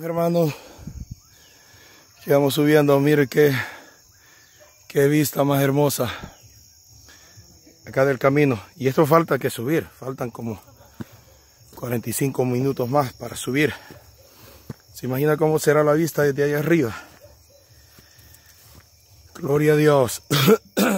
Hermanos, que subiendo, mire qué, qué vista más hermosa acá del camino. Y esto falta que subir, faltan como 45 minutos más para subir. Se imagina cómo será la vista desde allá arriba. Gloria a Dios.